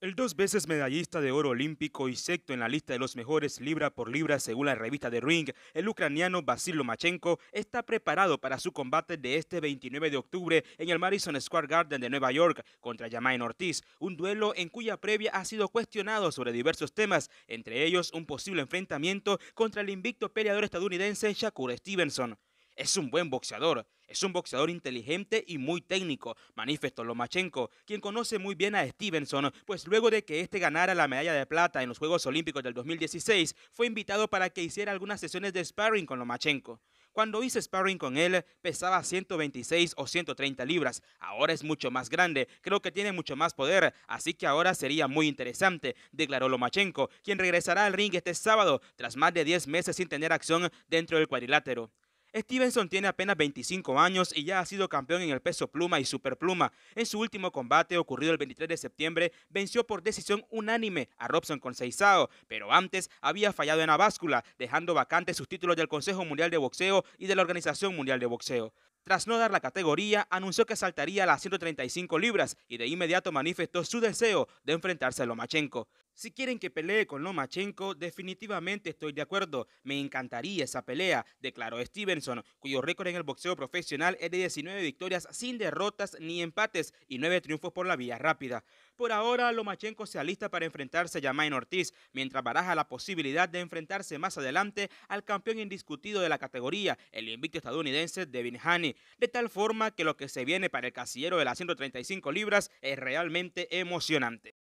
El dos veces medallista de oro olímpico y sexto en la lista de los mejores libra por libra según la revista The Ring, el ucraniano Vasil Lomachenko está preparado para su combate de este 29 de octubre en el Madison Square Garden de Nueva York contra Jamain Ortiz, un duelo en cuya previa ha sido cuestionado sobre diversos temas, entre ellos un posible enfrentamiento contra el invicto peleador estadounidense Shakur Stevenson. Es un buen boxeador, es un boxeador inteligente y muy técnico, manifestó Lomachenko, quien conoce muy bien a Stevenson, pues luego de que este ganara la medalla de plata en los Juegos Olímpicos del 2016, fue invitado para que hiciera algunas sesiones de sparring con Lomachenko. Cuando hice sparring con él, pesaba 126 o 130 libras. Ahora es mucho más grande, creo que tiene mucho más poder, así que ahora sería muy interesante, declaró Lomachenko, quien regresará al ring este sábado tras más de 10 meses sin tener acción dentro del cuadrilátero. Stevenson tiene apenas 25 años y ya ha sido campeón en el peso pluma y superpluma. En su último combate, ocurrido el 23 de septiembre, venció por decisión unánime a Robson Conceizao, pero antes había fallado en la báscula, dejando vacantes sus títulos del Consejo Mundial de Boxeo y de la Organización Mundial de Boxeo. Tras no dar la categoría, anunció que saltaría a las 135 libras y de inmediato manifestó su deseo de enfrentarse a Lomachenko. Si quieren que pelee con Lomachenko, definitivamente estoy de acuerdo. Me encantaría esa pelea, declaró Stevenson, cuyo récord en el boxeo profesional es de 19 victorias sin derrotas ni empates y 9 triunfos por la vía rápida. Por ahora, Lomachenko se alista para enfrentarse a Yamain Ortiz, mientras baraja la posibilidad de enfrentarse más adelante al campeón indiscutido de la categoría, el invicto estadounidense Devin Haney, de tal forma que lo que se viene para el casillero de las 135 libras es realmente emocionante.